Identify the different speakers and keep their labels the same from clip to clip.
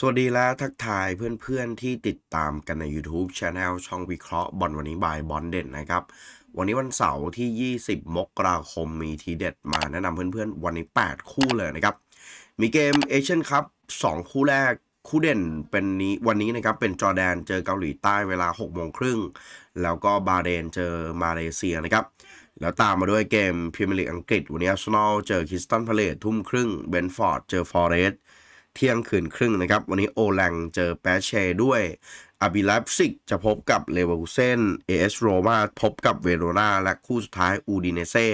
Speaker 1: สวัสดีและทักทายเพื่อนๆที่ติดตามกันใน YouTube c h anel ช่องวิเคราะห์บอลวันนี้บายบอลเด่นนะครับวันนี้วันเสาร์ที่ 20 มกราคมมีทีเด็ด มาแนะนำเพื่อนๆ วันนี้ 8 คู่เลยนะครับ มีเกมเอเชียนคัพ2คู่แรกคู่เด่นเป็นนี้วันนี้นะครับเป็นจอแดนเจอเกาหลีใต้เวลา 6 โมงครึ่ง แล้วก็บาเรนเจอมาเลเซียนะครับแล้วตามมาด้วยเกมพรีเมียร์ลีกอังกฤษ วันนี้อาร์เซนอลเจอคิสตันพาเลททุ่มครึ่งเบนฟอร์ดเจอฟอร์เรสต์เที่ยงคืนครึ่งนะครับ วันนี้โอแลงเจอแปเชด้วยอาบิลัฟซิก จะพบกับเลเวอร์เซนเอเอสโรมาพบกับเวโรนาและคู่สุดท้ายอูดิเนเซ่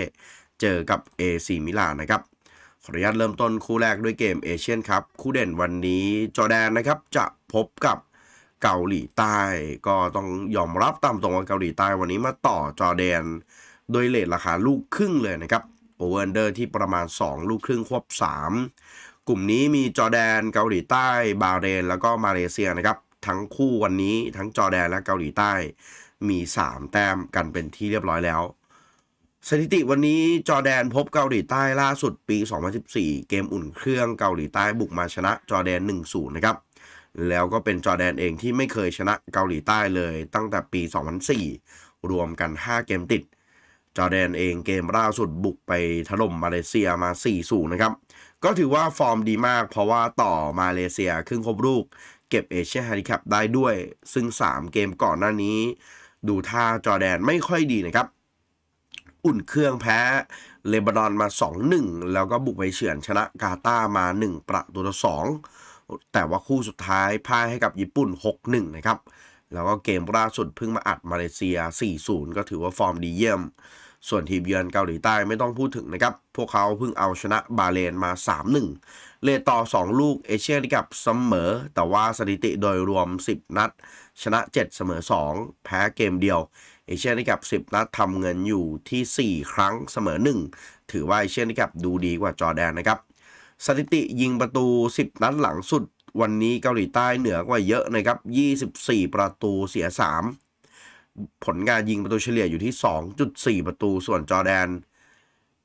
Speaker 1: เจอกับเอซีมิลานนะครับ ขออนุญาตเริ่มต้นคู่แรกด้วยเกมเอเชียนครับคู่เด่นวันนี้จอแดนนะครับ จะพบกับเกาหลีใต้ก็ต้องยอมรับตามตรงว่าเกาหลีใต้วันนี้มาต่อจอแดนโดยเลทราคาลูกครึ่งเลยนะครับโอเวอร์เดอร์ที่ประมาณ 2 ลูกครึ่งควบ3กลุ่มนี้มีจอร์แดนเกาหลีใต้ บาเรนแล้วก็มาเลเซียนะครับทั้งคู่วันนี้ทั้งจอร์แดนและเกาหลีใต้มี 3 แต้มกันเป็นที่เรียบร้อยแล้ว สถิติวันนี้จอร์แดนพบเกาหลีใต้ล่าสุดปี 2014 เกมอุ่นเครื่องเกาหลีใต้บุกมาชนะ จอร์แดน 1-0 นะครับแล้วก็เป็นจอร์แดนเองที่ไม่เคยชนะเกาหลีใต้เลย ตั้งแต่ปี 2004 รวมกัน 5 เกมติดจอแดนเองเกมล่าสุดบุกไปถล่มมาเลเซียมา 4-0 นะครับ ก็ถือว่าฟอร์มดีมาก เพราะว่าต่อมาเลเซีย ครึ่งครบลูก เก็บเอเชียฮาดิแคบได้ด้วยซึ่ง 3 เกมก่อนหน้านี้ ดูท่าจอแดนไม่ค่อยดีนะครับ อุ่นเครื่องแพ้ เลบานอนมา 2-1 แล้วก็บุกไปเฉือน ชนะกาตามา 1 ประตูต่อ2แต่ว่าคู่สุดท้ายพ่ายให้กับญี่ปุ่น 6-1 นะครับแล้วก็เกมล่าสุดเพิ่งมาอัดมาเลเซีย 4-0 ก็ถือว่าฟอร์มดีเยี่ยมส่วนทีมเยือนเกาหลีใต้ไม่ต้องพูดถึงนะครับ พวกเขาเพิ่งเอาชนะบาเลนมา 3-1 เลต่อ 2 ลูกเอเชียนกับเสมอ แต่ว่าสถิติโดยรวม 10 นัด ชนะ 7 เสมอ 2 แพ้เกมเดียว เอเชียนกับ 10 นัดทำเงินอยู่ที่ 4 ครั้งเสมอ 1 ถือว่าเอเชียนกับดูดีกว่าจอแดนนะครับ สถิติยิงประตู 10 นัดหลังสุด วันนี้เกาหลีใต้เหนือกว่าเยอะนะครับ 24 ประตูเสีย 3ผลการยิงประตูเฉลี่ยอยู่ที่ 2.4 ประตู ส่วนจอแดน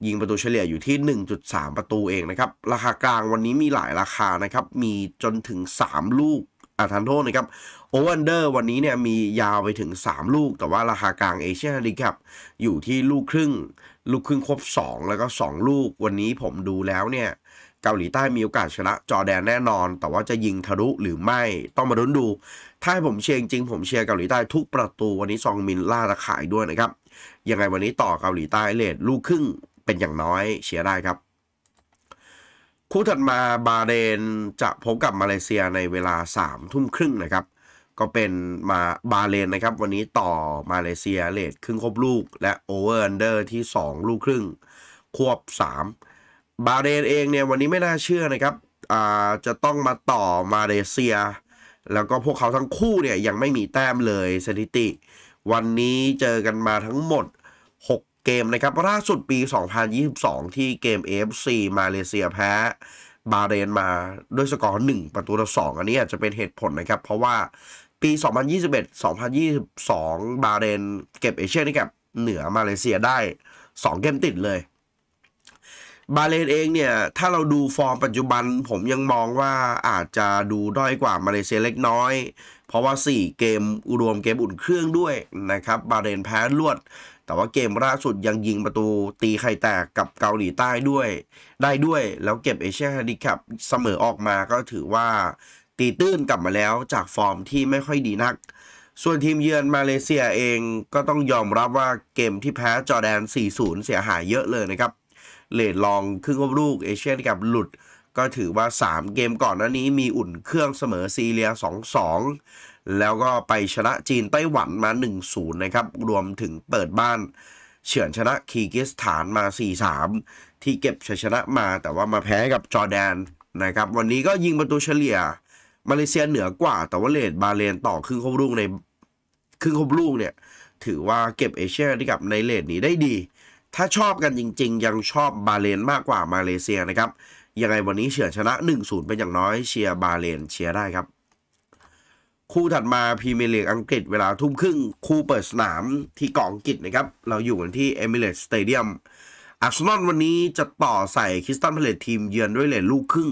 Speaker 1: ยิงประตูเฉลี่ยอยู่ที่ 1.3 ประตูเองนะครับ ราคากลางวันนี้มีหลายราคานะครับ มีจนถึง 3 ลูกอาทานโทษนะครับโอเวอร์เดอร์วันนี้เนี่ยมียาวไปถึง 3 ลูก แต่ว่าราคากลางเอเชียดีครับอยู่ที่ลูกครึ่งลูกครึ่งครบ 2 แล้วก็ 2 ลูกวันนี้ผมดูแล้วเนี่ยเกาหลีใต้มีโอกาสชนะจอแดนแน่นอนแต่ว่าจะยิงทะลุหรือไม่ต้องมาดูนดูถ้าผมเชียร์จริงผมเชียร์เกาหลีใต้ทุกประตูวันนี้ซองมินล่าตะข่ายด้วยนะครับยังไงวันนี้ต่อเกาหลีใต้เลทลูกครึ่ง เป็นอย่างน้อยเชียร์ได้ครับคู่ถัดมาบาเรนจะพบกับมาเลเซียในเวลา3ามทุ่มครึ่งนะครับ ก็เป็นมาบาเรนนะครับ วันนี้ต่อมาเลเซียเลทครึ่งครบลูกและโอเวอร์อันเดอร์ที่ 2 ลูกครึ่งควบ3บาเรนเองเนี่ยวันนี้ไม่น่าเชื่อนะครับจะต้องมาต่อมาเลเซีย แล้วก็พวกเขาทั้งคู่เนี่ยยังไม่มีแต้มเลยสถิติ วันนี้เจอกันมาทั้งหมด 6 เกมนะครับล่าสุดปี 2022 ที่เกม AFC มาเลเซียแพ้ บาเรนมาด้วยสกอร์ 1 ประตูต่อ2อันนี้อาจจะเป็นเหตุผลนะครับ เพราะว่าปี 2021 2022 บาเรนเก็บเอเชียนี่กับเหนือมาเลเซียได้ 2 เกมติดเลยบาเลนเองเนี่ยถ้าเราดูฟอร์มปัจจุบันผมยังมองว่าอาจจะดูด้อยกว่ามาเลเซียเล็กน้อย เพราะว่า 4 เกมรวมเกมอุ่นเครื่องด้วยนะครับบาเลนแพ้ลวด แต่ว่าเกมล่าสุดยังยิงประตูตีไข่แตกกับเกาหลีใต้ด้วย ได้ด้วยแล้วเก็บเอเชียดีคับเสมอออกมาก็ถือว่าตีตื้นกลับมาแล้วจากฟอร์มที่ไม่ค่อยดีนัก ส่วนทีมเยือนมาเลเซียเองก็ต้องยอมรับว่าเกมที่แพ้จอแดน 4-0 เสียหายเยอะเลยนะครับเลดลองครึ่งลูกเอเชียนกับหลุด ก็ถือว่า 3 เกมก่อนหน้านี้มีอุ่นเครื่องเสมอซีเรีย 2-2 แล้วก็ไปชนะจีนไต้หวันมา 1-0 นะครับ รวมถึงเปิดบ้าน เฉือนชนะคีกิสถานมา 4-3 ที่เก็บชัยชนะมาแต่ว่ามาแพ้กับจอร์แดนนะครับวันนี้ก็ยิงประตูเฉลี่ยมาเลเซียเหนือกว่าแต่ว่าเลดบาเลนต่อครึ่งครบลูกใน ครึ่งครบลูกเนี่ยถือว่าเก็บเอเชียนกับในเลดนี้ได้ดีถ้าชอบกันจริงๆยังชอบบาเลนมากกว่ามาเลเซียนะครับยังไงวันนี้เฉือนชนะ 1-0 เป็นอย่างน้อยเชียร์บาเลนเชียร์ได้ครับ คู่ถัดมาพรีเมียร์ลีกอังกฤษเวลาทุ่มครึ่งคู่เปิดสนามที่เกาะอังกฤษนะครับเราอยู่กันที่เอมิเรตสเตเดียมอาร์เซนอลวันนี้จะต่อใส่คริสตัลเพลตทีมเยือนด้วยเลนลูกครึ่ง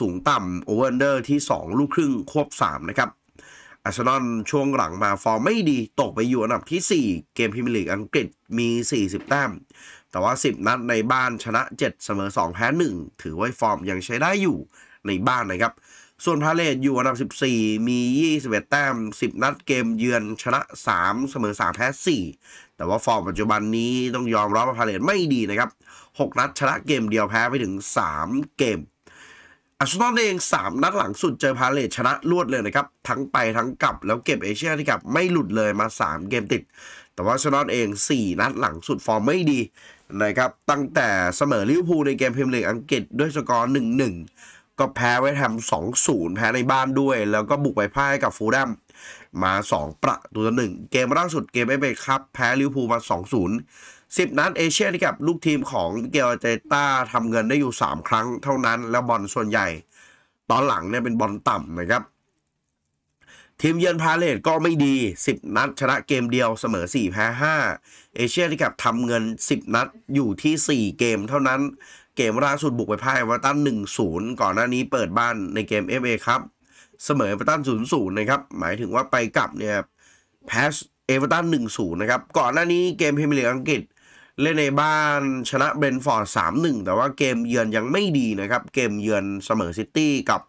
Speaker 1: สูงต่ำโอเวอร์เดอร์ที่ 2 ลูกครึ่งควบ3นะครับอาร์เซนอลช่วงหลังมาฟอร์มไม่ดีตกไปอยู่อันดับที่ 4 เกมพรีเมียร์ลีกอังกฤษมี 40 แต้ม แต่ว่า 10 นัดในบ้านชนะ 7 เสมอ2 แพ้ 1 ถือว่าฟอร์มยังใช้ได้อยู่ในบ้านนะครับส่วนพาเลตอยู่อันดับ 14 มี 21 แต้ม 10 นัดเกมเยือนชนะ 3 เสมอ3 แพ้ 4 แต่ว่าฟอร์มปัจจุบันนี้ต้องยอมรับว่าพาเลตไม่ดีนะครับ6นัดชนะเกมเดียวแพ้ไปถึง 3 เกมอาร์เซนอลเอง 3 นัดหลังสุดเจอพาเลตชนะรวดเลยนะครับ ทั้งไปทั้งกลับ แล้วเก็บเอเชียที่กลับไม่หลุดเลยมา 3 เกมติด แต่ว่าอาร์เซนอลเอง 4 นัดหลังสุดฟอร์มไม่ดีนะครับตั้งแต่เสมอลิเวอร์พูลในเกมพรีเมียร์ลีกอังกฤษด้วยสกอร์1-1 ก็แพ้เวส์แฮม2-0 แพ้ในบ้านด้วย แล้วก็บุกไปพ่ายกับฟูลแลมมา 2 ประตูต่อ1เกมล่าสุดเกมเอ่เอครับแพ้ลิเวอร์พูลมา2-0 10 นัดเอเชียนกับ ลูกทีมของเกลเจต้าทำเงินได้อยู่ 3 ครั้งเท่านั้น แล้วบอลส่วนใหญ่ ตอนหลังเนี่ยเป็นบอลต่ำนะครับ ทีมเยือนพาเลตก็ไม่ดี 10 นัด ชนะเกมเดียวเสมอ4แพ้5เอเชียนกับทำเงิน 10 นัดอยู่ที่ 4 เกมเท่านั้น เกมล่าสุดบุกไปพ่ายวัตันหนึ่งศูนย์ก่อนหน้านี้เปิดบ้านในเกม FA ครับเสมอวัตันศูนย์ศูนย์นะครับหมายถึงว่าไปกลับเนี่ยแพ้เอเวอร์ตันหนึ่งศูนย์นะครับก่อนหน้านี้เกมพรีเมียร์ลีกอังกฤษเล่นในบ้านชนะเบนฟอร์ด 3-1 แต่ว่าเกมเยือนยังไม่ดีนะครับ เกมเยือนเสมอซิตี้กับ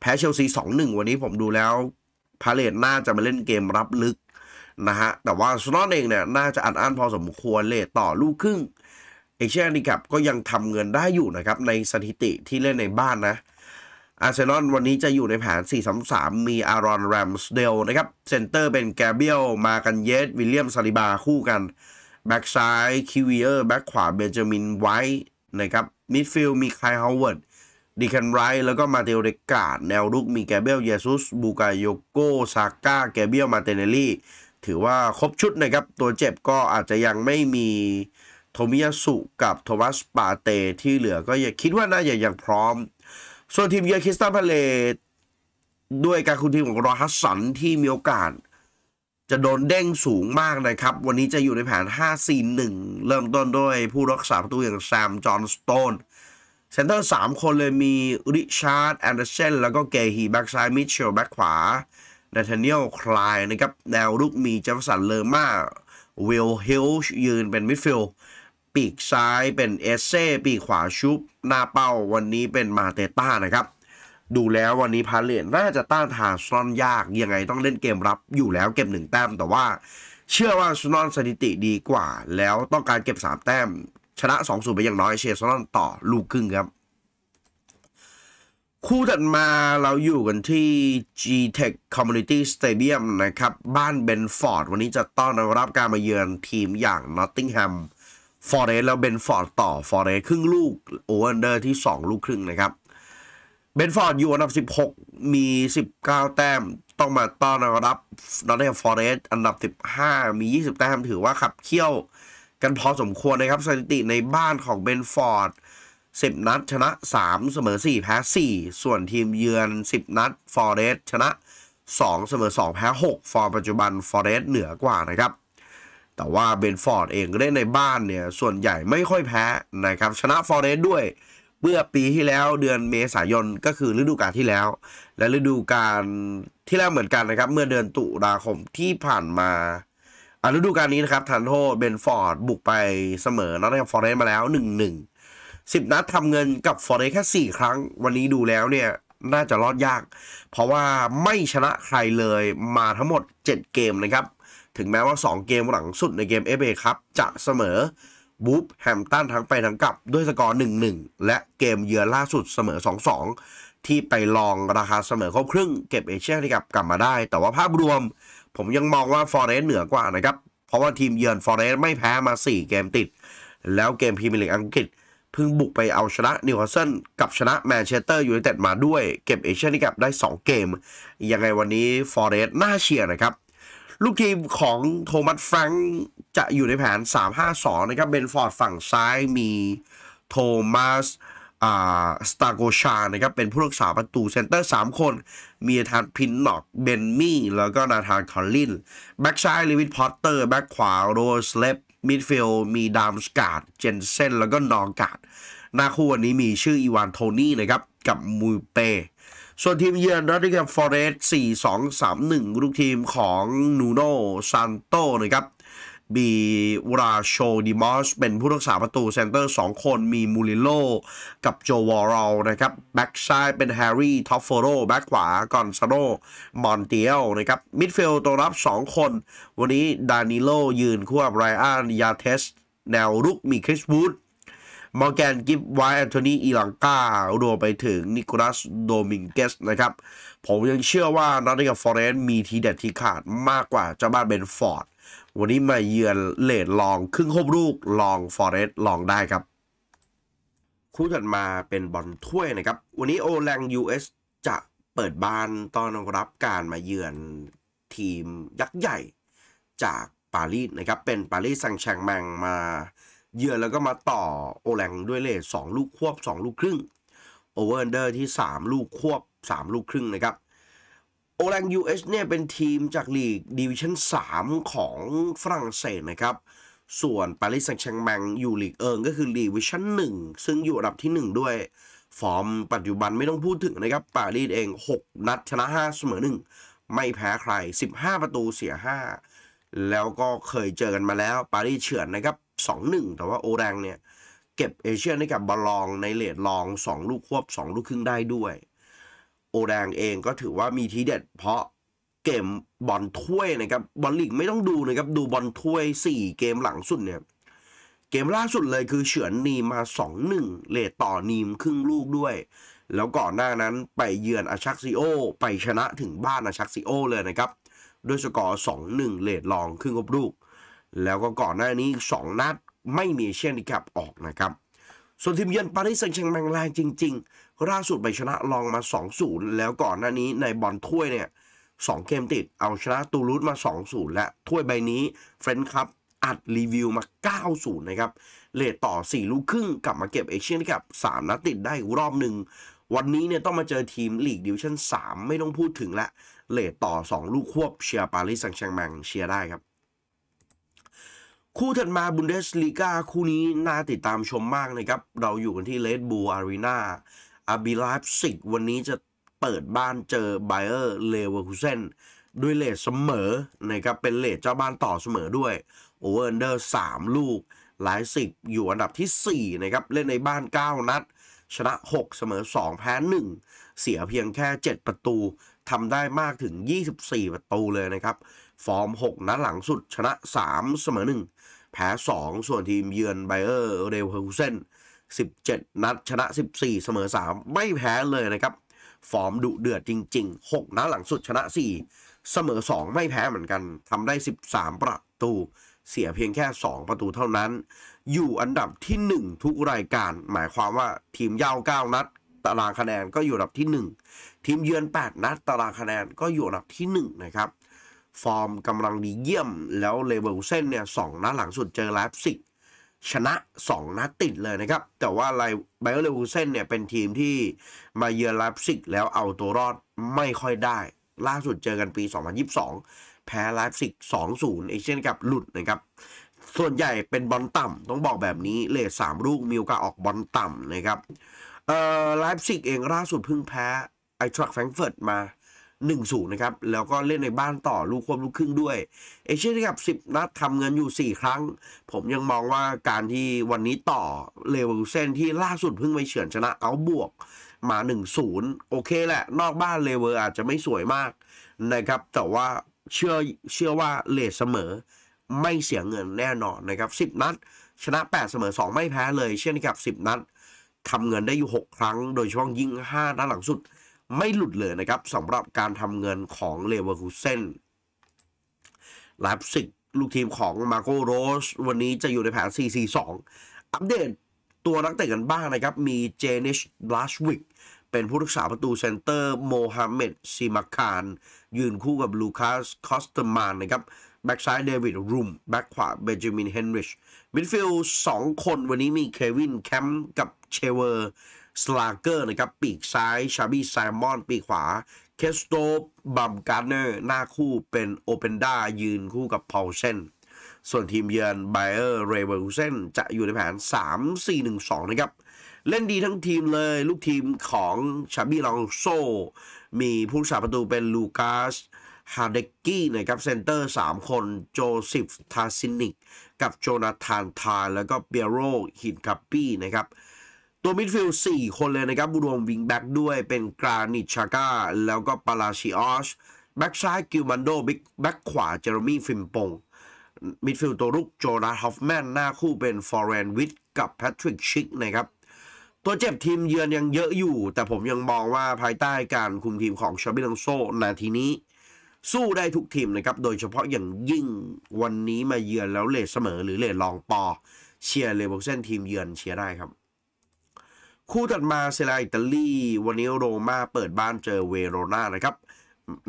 Speaker 1: แพ้เชลซี 2-1 วันนี้ผมดูแล้ว พาเลตน่าจะมาเล่นเกมรับลึกนะฮะแต่ว่าสโนนเองเนี่ยน่าจะอัดอั้นพอสมควรเลทต่อลูกครึ่ง เอเชียนี่ครับก็ยังทำเงินได้อยู่นะครับในสถิติที่เล่นในบ้านนะ อาร์เซนอลวันนี้จะอยู่ในแผน 4-3-3 มีอารอนแรมสเดลนะครับเซนเตอร์เป็นแกเบียลมากันเยสวิลเลียมซาลิบาคู่กันแบ็กซ้ายคิวเออร์แบ็กขวาเบนจามินไวท์นะครับมิดฟิลด์มีไคลฮาวเวิร์ดดิคันไรแล้วก็มาเตโอเดกาดแนวรุกมีแกเบลเยซุสบูกาโยโกซาก้าแกเบลมาเตเนลี่ถือว่าครบชุดนะครับ ตัวเจ็บก็อาจจะยังไม่มีโทมิยาสุกับโทมัสปาเตที่เหลือก็อย่าคิดว่าน่าจะยังพร้อม ส่วนทีมเยอนคริสตัลพาเลตด้วยการคุมทีมของรอฮัสสันที่มีโอกาสจะโดนเด้งสูงมากนะครับ วันนี้จะอยู่ในแผน 5-4-1 เริ่มต้นด้วยผู้รักษาประตูอย่างแซม จอห์น สโตน เซนเตอร์ 3 คนเลยมีริชาร์ดแอนเดอร์เซนแล้วก็เกฮีแบ็กซ้ายมิเชลแบ็กขวาเนทานเนียล คลายนะครับ แนวลุกมีเจฟสัน เลอร์มาวิลฮิลช์ยืนเป็นมิดฟิลด์ปีกซ้ายเป็นเอเซ่ปีกขวาชุบหน้าเป้าวันนี้เป็นมาเตต้านะครับดูแล้ววันนี้พาเลตน่าจะต้านทานซอนยาก ยังไงต้องเล่นเกมรับอยู่แล้วเก็บหนึ่งแต้ม แต่ว่าเชื่อว่าซอนสถิติดีกว่า แล้วต้องการเก็บสามแต้ม ชนะสองูนไปอย่างน้อยเชียร์ซอนต่อลูกครึ่งครับ คู่ถัดมาเราอยู่กันที่ G-Tech Community Stadium นะครับ บ้านเบนฟอร์ดวันนี้จะต้อนรับการมาเยือนทีมอย่างนอตติงแฮมฟอร์เรสแล้วเบนฟอร์ดต่อฟอร์เรสครึ่งลูกโอเวอร์เดอร์ที่ 2 ลูกครึ่งนะครับเบนฟอร์ดอยู่อันดับ 16 มี 19 แต้มต้องมาต้อนรับนอตเทนฟอร์เรสอันดับ 15 มี 20 แต้มถือว่าขับเคี่ยวกันพอสมควรนะครับสถิติในบ้านของเบนฟอร์ด10 นัดชนะ 3เสมอ4แพ้ 4 ส่วนทีมเยือน 10 นัดฟอร์เรสชนะ2เสมอ2แพ้ 6 ฟอร์มปัจจุบันฟอร์เรสเหนือกว่านะครับ แต่ว่าเบนฟอร์ดเองเล่นในบ้านเนี่ยส่วนใหญ่ไม่ค่อยแพ้นะครับชนะฟอร์เรสด้วยเมื่อปีที่แล้วเดือนเมษายนก็คือฤดูกาลที่แล้ว และฤดูกาลที่แล้วเหมือนกันนะครับเมื่อเดือนตุลาคมที่ผ่านมาฤดูกาลนี้นะครับทันโทเบนฟอร์ด บุกไปเสมอนอตแฮมฟอร์เรสมาแล้ว 1-1สิบนัดทำเงินกับฟอร์เรสแค่สี่ครั้ง วันนี้ดูแล้วเนี่ยน่าจะรอดยาก เพราะว่าไม่ชนะใครเลยมาทั้งหมด 7 เกมนะครับ ถึงแม้ว่า 2 เกมหลังสุดในเกมเอเอครับจะเสมอบูฟแฮมตันทั้งไปทั้งกลับด้วยสกอร์ 1-1 และเกมเยือนล่าสุดเสมอ 2-2 ที่ไปลองราคาเสมอครบครึ่งเก็บเอเชียที่กลับกลับมาได้ แต่ว่าภาพรวม ผมยังมองว่าฟอร์เรสเหนือกว่านะครับ เพราะว่าทีมเยือนฟอร์เรสไม่แพ้มา 4 เกมติด แล้วเกมพรีเมียร์ลีกอังกฤษเพิ่งบุกไปเอาชนะนิวคาสเซิลกับชนะแมนเชสเตอร์ยูไนเต็ดมาด้วย เก็บเอเชียที่กลับได้ 2 เกมยังไงวันนี้ฟอร์เรสน่าเชียร์นะครับลูกทีมของโทมัสแฟรงค์จะอยู่ในแผน 3-5-2 นะครับ เบนฟอร์ดฝั่งซ้ายมีโทมัส อ่า สตาโกชานะครับ เป็นผู้รักษาประตูเซนเตอร์ 3 คน มีทานพินนอก เบนมี่ แล้วก็นาธานคอลลิน แบ็กซ้าย ลิวิทพอตเตอร์ แบ็กขวาโรสเลฟมิดฟิลมีดามสกาดเจนเซนแล้วก็นองกาดหน้าคู่วันนี้มีชื่ออีวานโทนี่นะครับ กับมูเปส่วนทีมเยือนนอตติกับฟอเรสต์สี่สองสามหนึ่งลูกทีมของนูโนซานโตนะครับบีวราโชดิมอสเป็นผู้รักษาประตูเซนเตอร์ 2 คนมีมูริโลกับโจวอรอลนะครับแบ็กซ้ายเป็นแฮร์รี่ท็อปโฟโรแบ็กขวากอนซาโรมอนเตียลนะครับมิดฟิลด์ตัวรับ 2 คน วันนี้ดานิโลยืนคู่กับไรอันยาเทสแนวรุก มีคริสวูดมอร์แกนกิฟไวแอนโทนีอีลังการวมไปถึงนิโคลัสโดมิงเกสนะครับ ผมยังเชื่อว่านัทกับฟอร์เรนมีทีเด็ดที่ขาดมากกว่าเจ้าบ้านเบนฟอร์ดวันนี้มาเยือนเลดลอง ครึ่งครบลูกลองฟอร์เรสลองได้ครับคู่ถัดมาเป็นบอลถ้วยนะครับ วันนี้โอแลงยูเอสจะเปิดบ้านต้อนรับการมาเยือนทีมยักษ์ใหญ่ จากปารีสนะครับเป็นปารีสแซงต์แชงแมงมาเยือนแล้วก็มาต่อ โอแลงด้วยเลทสองลูกควบ 2 ลูกครึ่ง โอเวอร์เดอร์ที่ 3 ลูกควบ 3 ลูกครึ่งนะครับ โอแลง US เนี่ยเป็นทีมจากลีกดิวิชั่น3ของฝรั่งเศสนะครับ ส่วนปารีสแซงต์แชงแมงอยู่ลีกเอิงก็คือลีกวิชั่น1ซึ่งอยู่อันดับที่ 1 ด้วย ฟอร์มปัจจุบันไม่ต้องพูดถึงนะครับ ปารีสเอง 6 นัดชนะ5เสมอ1ไม่แพ้ใคร 15 ประตูเสีย 5 แล้วก็เคยเจอกันมาแล้วปารีสเฉือนนะครับ2-1แต่ว่าโอแรงเนี่ยเก็บเอเชียให้กับบอลลองในเลดลอง 2 ลูกควบ 2 ลูกครึ่งได้ด้วย โอแรงเองก็ถือว่ามีทีเด็ดเพราะเกมบอลถ้วยนะครับบอลลีกไม่ต้องดูนะครับ ดูบอลถ้วย 4 เกมหลังสุดเนี่ยเกมล่าสุดเลยคือเฉือนนีมา 2-1เลดต่อนีมครึ่งลูกด้วย แล้วก่อนหน้านั้นไปเยือนอาชักซิโอ ไปชนะถึงบ้านอาชักซิโอ เลยนะครับด้วยสกอร์2-1เลดลองครึ่งครบลูกแล้วก็ก่อนหน้านี้ 2นัดไม่มีเชี่นกับออกนะครับ ส่วนทีมเยือนปารีสแซงต์แชงแมงแรงจริง ๆ ล่าสุดไปชนะลองมา2-0แล้วก่อนหน้านี้ในบอลถ้วยเนี่ยสองเกมติด เอาชนะตูรูสมา2-0และถ้วยใบนี้เฟรนด์ครับอัดรีวิวมา9-0นะครับ เลทต่อ 4 ลูกครึ่ง กลับมาเก็บเอเชียนกับ3นัดติดได้รอบหนึ่งวันนี้เนี่ยต้องมาเจอทีมลีกดิวชั่น3ไม่ต้องพูดถึงละเลทต่อ 2 ลูกควบเชียร์ปารีสแซงต์แชงแมงเชียร์ได้ครับคู่ถัดมาบุนเดสลีกาคู่นี้ น่าติดตามชมมากนะครับ เราอยู่กันที่เลดบูอารีนาอาบิลาฟสิกวันนี้จะเปิดบ้านเจอไบเออร์เลเวอร์คูเซนด้วยเลทเสมอนะครับเป็นเลทเจ้าบ้านต่อเสมอด้วยโอเวอร์เดอร์สามลูก หลายสิบ อยู่อันดับที่4นะครับเล่นในบ้าน 9 นัด ชนะ 6 เสมอ 2 แพ้1เสียเพียงแค่ 7 ประตูทำได้มากถึง 24 ประตูเลยนะครับ ฟอร์ม 6 นัดหลังสุด ชนะ 3เสมอแพ้ 2ส่วนทีมเยือนไบเออร์เดลเฮอร์เซน17 นัดชนะ 14เสมอ3ไม่แพ้เลยนะครับ ฟอร์มดุเดือดจริง ๆ 6 นัดหลังสุดชนะ 4 เสมอ2ไม่แพ้เหมือนกันทำได้ 13 ประตู เสียเพียงแค่ 2 ประตูเท่านั้น อยู่อันดับที่ 1 ทุกรายการ หมายความว่าทีมเยาา9นัดตารางคะแนนก็อยู่อันดับที่ 1 ทีมเยือน 8 นัดตารางคะแนนก็อยู่อันดับที่1นะครับฟอร์มกำลังดีเยี่ยมแล้วเลเวลเส้นเนี่ยสองนัดหลังสุดเจอไลฟ์ซิกชนะ2นัดติดเลยนะครับ แต่ว่าไลไบเออร์เลวูเซนเนี่ยเป็นทีมที่มาเยือนลาบซิกแล้วเอาตัวรอดไม่ค่อยได้ ล่าสุดเจอกันปี 2022 แพ้ลาบซิก2-0เอเชียนกับหลุดนะครับ ส่วนใหญ่เป็นบอลต่ำต้องบอกแบบนี้เลทสามลูกมิวกาออกบอลต่ำนะครับเอ่อลาบซิกเองล่าสุดเพิ่งแพ้ไอทรักแฟรงเฟิร์ตมา1นูนย์นะครับ แล้วก็เล่นในบ้านต่อลูกควบลูกครึ่งด้วย เอเชียนคับสิบนัดทำเงินอยู่ 4 ครั้ง ผมยังมองว่าการที่วันนี้ต่อเลเวลเซนที่ล่าสุดเพิ่งไปเฉือนชนะเอาบวกมา 1-0 โอเคแหละนอกบ้านเลเวอร์อาจจะไม่สวยมากนะครับแต่ว่าเชื่อเชื่อว่าเลเสมอไม่เสียเงินแน่นอนนะครับ10 นัด ชนะ8เสมอ2ไม่แพ้เลย เช่นกับ 10 นัดทำเงินได้อยู่ 6 ครั้ง โดยช่วงยิง5นัดหลังสุดไม่หลุดเลยนะครับสำหรับการทำเงินของเลเวอร์คูเซนลฟบสิกลูกทีมของมาโกโรสวันนี้จะอยู่ในแผน4-4-2 อัปเดตตัวนักเตะกันบ้างนะครับ มีเจนิชบลัชวิกเป็นผู้รักษาประตูเซนเตอร์ โมฮัมเหม็ดซิมาคารยืนคู่กับลูคัสคอสเตมานนะครับแบ็กซ้ายเดวิดรูมแบ็กขวาเบนจามินเฮนริชมิดฟิลด์สองคนวันนี้มีเควินแคมป์กับเชเวอร์สลาเกอร์นะครับปีกซ้ายชาบี้ไซมอน ปีกขวา เคสโตบัมการ์เนอร์ หน้าคู่เป็น โอเปนด้ายืนคู่กับพอลเซนส่วนทีมเยือนไบเออร์ เรเวอร์เซนจะอยู่ในแผน 3-4-1-2นะครับเล่นดีทั้งทีมเลยลูกทีมของชาบี้ลองโซมีผู้สาประตูเป็นลูกัสฮาเดกกี้นะครับเซนเตอร์ 3 คนโจสิฟทาซินิกกับโจนาธานทานแล้วก็เบียโรฮินคัปปี้นะครับตัวมิดฟิลด์4คนเลยนะครับรวมวิงแบ็กด้วยเป็นกรานิชาก้า แล้วก็ปาราชิออชแบ็กซ้ายกิลมันโดบิ๊กแบ็กขวาเจอร์มี่ฟิมปง มิดฟิลด์ตัวรุกโจนาฮอฟแมนหน้าคู่เป็นฟอร์เรนวิทกับแพทริกชิกนะครับ ตัวเจ็บทีมเยือนยังเยอะอยู่ แต่ผมยังมองว่าภายใต้การคุมทีมของชาบิลังโซนาทีนี้ สู้ได้ทุกทีมนะครับ โดยเฉพาะอย่างยิ่งวันนี้มาเยือนแล้วเลทเสมอหรือเลทลองปอเชียร์เลเวอร์เซนทีมเยือนเชียร์ได้ครับคู่ถัดมาเซราอิตาลีวันนี้โรมาเปิดบ้านเจอเวโรนานะครับ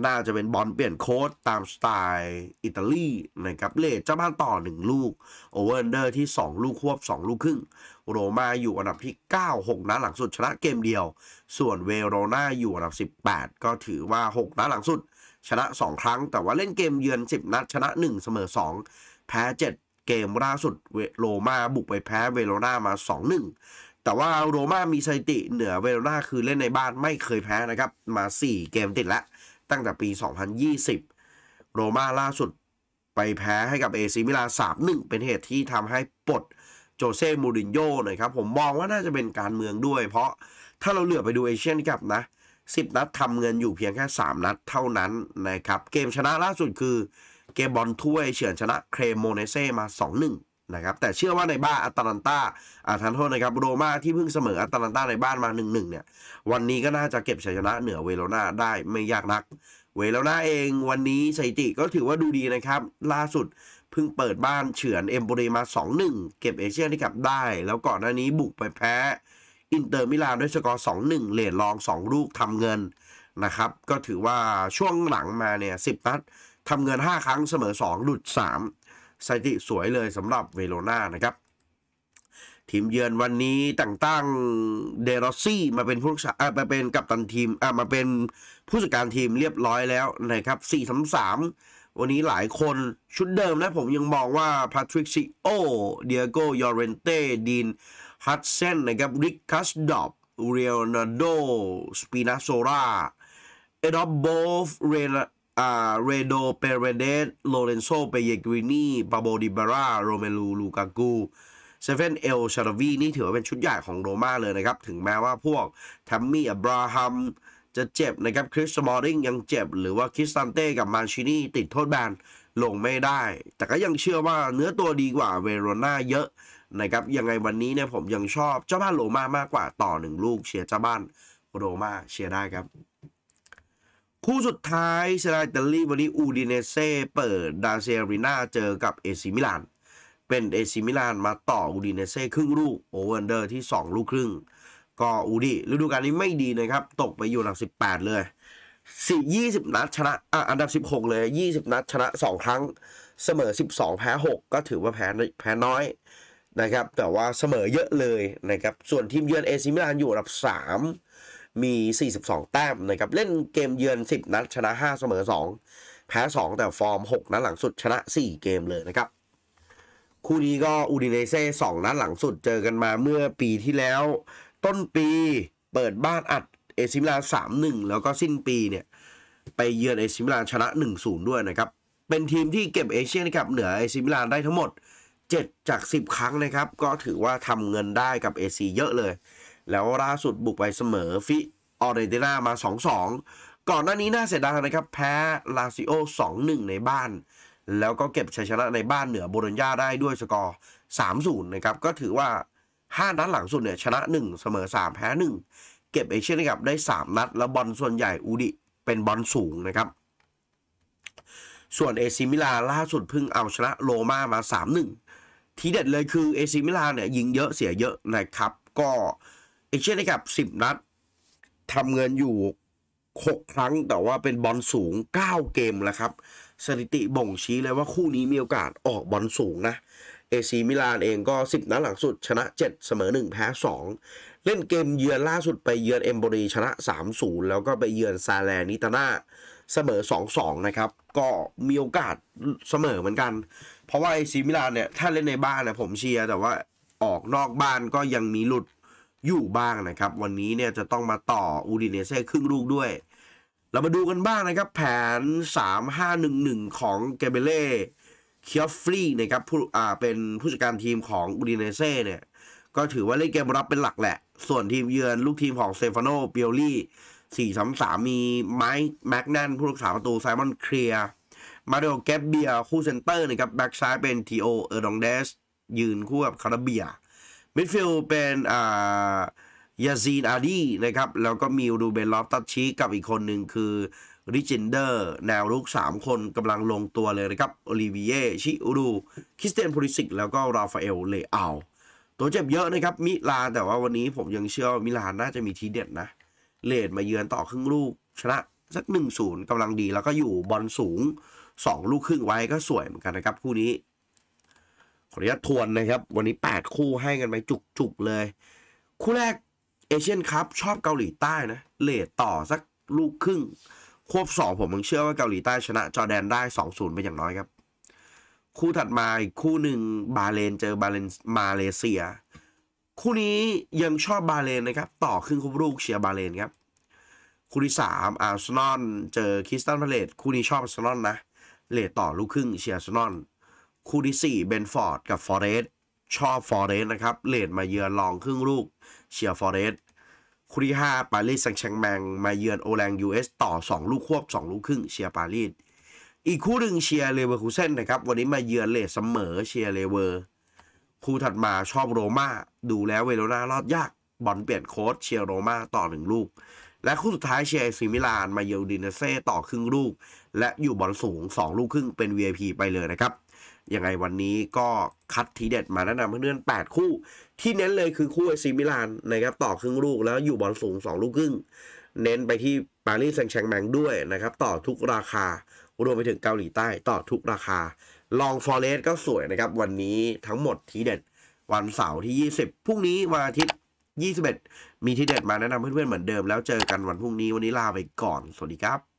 Speaker 1: น่าจะเป็นบอลเปลี่ยนโค้ดตามสไตล์อิตาลีนะครับเลทเจ้าบ้านต่อ 1 ลูกโอเวอร์เดอร์ที่ 2 ลูกควบ 2 ลูกครึ่ง โรมาอยู่อันดับที่ 9 6 นัดหลังสุด ชนะเกมเดียว ส่วนเวโรนาอยู่อันดับ 18 ก็ถือว่า 6 นัดหลังสุด ชนะ 2 ครั้งแต่ว่าเล่นเกมเยือน 10 นัดชนะ1เสมอ2แพ้ 7เกมล่าสุดโรมาบุกไปแพ้เวโรนามา2-1แต่ว่าโรม่ามีสถิติเหนือเวโรนาคือเล่นในบ้านไม่เคยแพ้นะครับ มา 4 เกมติดละตั้งแต่ปี 2020 โรม่าล่าสุด ไปแพ้ให้กับเอซิมิลาน3-1 เป็นเหตุที่ทำให้ปลดโจเซ่ มูรินโญ่นะครับผมมองว่าน่าจะเป็นการเมืองด้วย เพราะถ้าเราเหลือไปดูเอเชียนกับนะ 10 นัดทำเงินอยู่เพียงแค่ 3 นัดเท่านั้นนะครับเกมชนะล่าสุดคือเกมบอลถ้วยเฉือนชนะเครโมเนเซ่มา 2-1นะครับแต่เชื่อว่าในบ้านอัตแลนตาอ่าทันโทษนะครับโรมาที่เพิ่งเสมออัตแลนตาในบ้านมา 1-1เนี่ย วันนี้ก็น่าจะเก็บชัยชนะเหนือเวโรนาได้ไม่ยากนัก เวโรนาเองวันนี้สถิติก็ถือว่าดูดีนะครับ ล่าสุด เพิ่งเปิดบ้านเฉือนเอมโบเรมา2-1เก็บเอเชียนที่กลับได้ แล้วก่อนหน้านี้บุกไปแพ้อินเตอร์มิลานด้วยสกอร์2-1เลดลอง 2 ลูกทำเงินนะครับก็ถือว่าช่วงหลังมาเนี่ย10นัดทำเงิน 5 ครั้งเสมอ2หลุด 3สถิติสวยเลยสำหรับเวโรนานะครับ ทีมเยือนวันนี้ตต่งตั้งเดรอซี่มาเป็นผู้รักษามาเป็นกัปตันทีมมาเป็นผู้จัดการทีมเรียบร้อยแล้วนะครับ4สามวันนี้หลายคนชุดเดิมนะผมยังมองว่าพาทริกซิโอเดียโกยอเรนเต้ดีนฮัตเซนนะครับริกคัสดอบเรียลนาโดสปินาโซราเอ็ดอบโบฟเรนอ่าเรโดเปเรเดสโลเรนโซเปเยกรินีปาโบดิบาร่าโรเมลูลูกากูเซเว่นเอลชาร์วีนี่ถือว่าเป็นชุดใหญ่ของโรม่าเลยนะครับ ถึงแม้ว่าพวกทัมมี่อับราฮัมจะเจ็บนะครับคริสมอริงยังเจ็บหรือว่าคริสตันเต้กับมานชินีติดโทษแบนลงไม่ได้ แต่ก็ยังเชื่อว่าเนื้อตัวดีกว่าเวโรนาเยอะนะครับยังไงวันนี้เนี่ยผมยังชอบเจ้าบ้านโรม่ามากกว่าต่อหนึ่งลูกเชียร์เจ้าบ้านโรม่าเชียร์ได้ครับคู่สุดท้ายเซราอิตาลีวันนี้อูดิเนเซ่เปิดดาเซรีนาเจอกับเอซิมิลานเป็นเอซิมิลานมาต่ออูดิเนเซ่ครึ่งลูกโอเวอร์เดอร์ที่ 2 ลูกครึ่ง ก็อูดิฤดูกาลนี้ไม่ดีนะครับตกไปอยู่หลัง18 เลยสี่ยี่สิบนัดชนะอ่ะอันดับสิบหกเลยยี่สิบนัดชนะสองครั้งเสมอสิบสองแพ้หกก็ถือว่าแพ้แพ้น้อยนะครับแต่ว่าเสมอเยอะเลยนะครับส่วนทีมเยือนเอซิมิลานอยู่อันดับสามมี 42 แต้ม นะครับ เล่นเกมเยือน 10 นัด ชนะ 5 เสมอ 2 แพ้ 2 แต่ฟอร์ม 6 นัด หลังสุด ชนะ 4 เกมเลยนะครับ คู่นี้ก็ อูดิเนเซ่ 2 นัด หลังสุด เจอกันมาเมื่อปีที่แล้ว ต้นปีเปิดบ้านอัด เอซิมิลาน3-1 แล้วก็สิ้นปี เนี่ย ไปเยือน เอซิมิลานชนะ 1-0 ด้วย นะครับ เป็นทีมที่เก็บเอเชียนะครับเหนือ เอซิมิลานได้ทั้งหมด 7 จาก 10 ครั้งนะครับ ก็ถือว่าทำเงินได้กับเอซีเยอะเลยแล้วล่าสุดบุกไปเสมอฟิ ออเรเดนามา 2-2 ก่อนหน้านี้น่าเสียดายนะครับ แพ้ ลาซิโอ2-1 ในบ้าน แล้วก็เก็บชัยชนะในบ้านเหนือโบโลญญาได้ด้วยสกอร์ 3-0 นะครับ ก็ถือว่า5นัดหลังสุดเนี่ย ชนะ1เสมอ3แพ้ 1 เก็บเอเชียนคับได้3นัด แล้วบอลส่วนใหญ่ อูดิ เป็นบอลสูงนะครับส่วนเอซิมิลาล่าสุดเพิ่งเอาชนะโรม่ามา 3-1ทีเด็ดเลยคือเอซิมิลาเนี่ยยิงเยอะเสียเยอะนะครับก็ีกเชียนกับสิบนัด ทำเงินอยู่หกครั้งแต่ว่าเป็นบอลสูง 9 เกมแล้วครับสถิติบ่งชี้เลยว่าคู่นี้มีโอกาสออกบอลสูงนะเอซีมิลานเองก็ 10 นัดหลังสุด ชนะ 7 เสมอ 1 แพ้ 2 เล่นเกมเยือนล่าสุดไปเยือนเอมโบรีชนะ 3-0แล้วก็ไปเยือนซาแลนิตานาเสมอ2-2นะครับ ก็มีโอกาสเสมอเหมือนกัน เพราะว่าเอซีมิลานเนี่ยถ้าเล่นในบ้านเนี่ยผมเชียร์แต่ว่าออกนอกบ้านก็ยังมีหลุดอยู่บ้างนะครับ วันนี้เนี่ยจะต้องมาต่ออูดิเนเซ่ครึ่งลูกด้วย เรามาดูกันบ้างนะครับ แผน 3511 ของเกเบเล่เคียฟรีนะครับผู้อ่าเป็นผู้จัดการทีมของอูดิเนเซ่เนี่ยก็ถือว่าเล่นเกมรับเป็นหลักแหละ ส่วนทีมเยือน ลูกทีมของเซฟานโนเปียลี่สี่สามสามมีไมค์แม็กนันผู้รักษาประตูไซมอนเคลียร์มาเดลแกบเบียคู่เซนเตอร์นะครับแบ็กซ้ายเป็นทีโอเออร์ดองเดสยืนคู่กับคาราเบียมิดฟิลด์เป็น อ่า ยาซีนอาดีนะครับ แล้วก็มีรูเบนลอฟตัดชีกับอีกคนหนึ่งคือริจินเดอร์ แนวลุก3 คนกำลังลงตัวเลยนะครับโอลิเวียชิรูคริสเตนพูลิสิก แล้วก็ราฟาเอล เลอาตัวเจ็บเยอะนะครับ มิลาน แต่ว่าวันนี้ผมยังเชื่อมิลานน่าจะมีทีเด็ดนะเลดมาเยือนต่อครึ่งลูก ชนะสัก1-0กำลังดีแล้วก็อยู่บอลสูง 2 ลูกครึ่งไว้ก็สวยเหมือนกันนะครับคู่นี้ขออนุญาตทวนนะครับ วันนี้ 8 คู่ให้กันไปจุกๆเลย คู่แรกเอเชียนคัพชอบเกาหลีใต้นะเลทต่อสักลูกครึ่ง ควบ2 ผมมึงเชื่อว่าเกาหลีใต้ชนะ จอแดนได้ 2-0ไปอย่างน้อยครับ คู่ถัดมาอีกคู่หนึ่งบาเลนเจอบาเลนมาเลเซีย คู่นี้ยังชอบบาเลนนะครับ ต่อครึ่งคู่ลูกเชียร์บาเลนครับ คู่ที่ 3 อาร์เซนอลเจอคริสตันพาเลตคู่นี้ชอบอาร์เซนอลนะเลทต่อลูกครึ่งเชียร์อาร์เซนอลคู่ที่ 4เบนฟอร์ดกับฟอเรสชอบฟอเรสนะครับเลดมาเยือนลองครึ่งลูก เชียร์ฟอเรสคู่ที่5ปารีสแซงแชงแมง มาเยือนโอแลงยูเอสต่อ 2 ลูกควบ 2 ลูกครึ่งเชียร์ปารีสอีกคู่หนึ่งเชียร์เลเวอร์คูเซ่นนะครับวันนี้มาเยือนเลดเสมอเชียร์เลเวอร์ คู่ถัดมาชอบโรม่าดูแล้วเวโรนารอดยากบอลเปลี่ยนโค้ชเชียร์โรม่าต่อหนึ่งลูกและคู่สุดท้ายเชียร์ซิมิลาน มาเยือนดินเซ่ต่อครึ่งลูกและอยู่บอลสูง 2 ลูกครึ่งเป็น VIP ไปเลยนะครับยังไงวันนี้ก็คัดทีเด็ดมาแนะนำเพื่อนๆดคู่ ที่เน้นเลยคือคู่ไอซีมิลานนะครับต่อครึ่งลูกแล้วอยู่บอลสูง 2 ลูกครึ่ง เน้นไปที่ปารีสแซงต์แชงแมงด้วยนะครับ ต่อทุกราคา รวมไปถึงเกาหลีใต้ ต่อทุกราคา ลองฟอเรสก็สวยนะครับ วันนี้ทั้งหมดทีเด็ดวันเสาร์ที่ 20พรุ่งนี้วันอาทิตย์ 21 มีทีเด็ดมาแนะนำเพื่อนๆเหมือนเดิม แล้วเจอกันวันพรุ่งนี้วันนี้ลาไปก่อนสวัสดีครับ